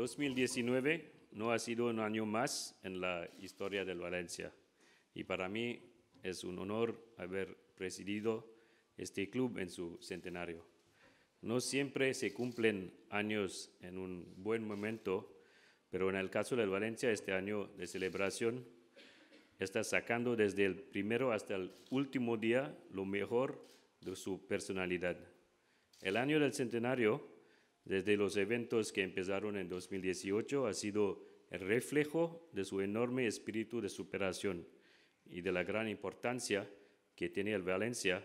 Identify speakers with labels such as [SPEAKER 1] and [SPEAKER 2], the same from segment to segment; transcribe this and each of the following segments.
[SPEAKER 1] 2019 no ha sido un año más en la historia del Valencia y para mí es un honor haber presidido este club en su centenario. No siempre se cumplen años en un buen momento, pero en el caso del Valencia este año de celebración está sacando desde el primero hasta el último día lo mejor de su personalidad. El año del centenario desde los eventos que empezaron en 2018 ha sido el reflejo de su enorme espíritu de superación y de la gran importancia que tiene el Valencia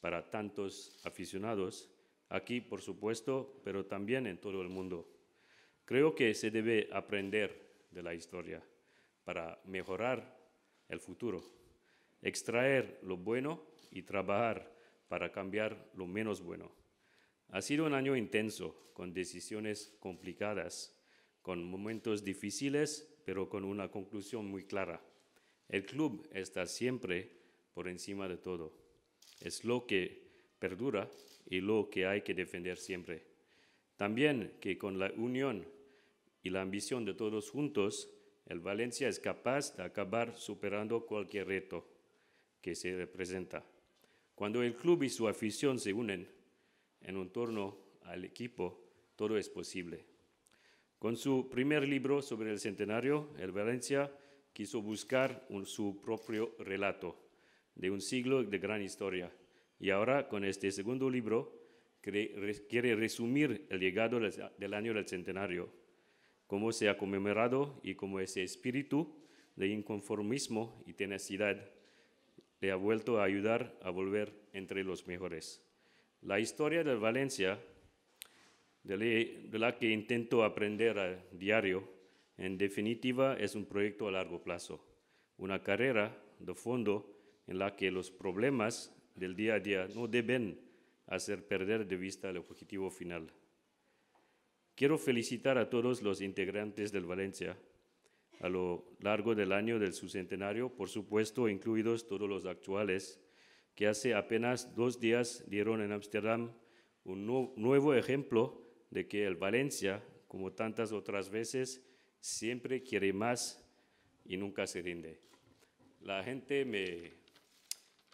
[SPEAKER 1] para tantos aficionados, aquí por supuesto, pero también en todo el mundo. Creo que se debe aprender de la historia para mejorar el futuro, extraer lo bueno y trabajar para cambiar lo menos bueno. Ha sido un año intenso, con decisiones complicadas, con momentos difíciles, pero con una conclusión muy clara. El club está siempre por encima de todo. Es lo que perdura y lo que hay que defender siempre. También que con la unión y la ambición de todos juntos, el Valencia es capaz de acabar superando cualquier reto que se representa. Cuando el club y su afición se unen, en un torno al equipo, todo es posible. Con su primer libro sobre el centenario, el Valencia quiso buscar su propio relato de un siglo de gran historia. Y ahora, con este segundo libro, quiere resumir el llegado del año del centenario, cómo se ha conmemorado y cómo ese espíritu de inconformismo y tenacidad le ha vuelto a ayudar a volver entre los mejores. La historia del Valencia, de la que intento aprender a diario, en definitiva es un proyecto a largo plazo, una carrera de fondo en la que los problemas del día a día no deben hacer perder de vista el objetivo final. Quiero felicitar a todos los integrantes del Valencia a lo largo del año del su centenario, por supuesto incluidos todos los actuales que hace apenas dos días dieron en Ámsterdam un nuevo ejemplo de que el Valencia, como tantas otras veces, siempre quiere más y nunca se rinde. La gente me,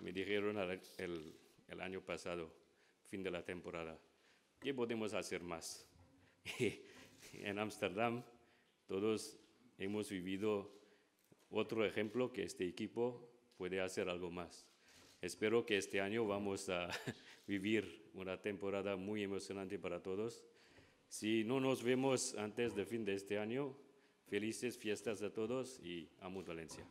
[SPEAKER 1] me dijeron el, el año pasado, fin de la temporada, ¿qué podemos hacer más? en Ámsterdam todos hemos vivido otro ejemplo que este equipo puede hacer algo más. Espero que este año vamos a vivir una temporada muy emocionante para todos. Si no nos vemos antes del fin de este año, felices fiestas a todos y amo Valencia.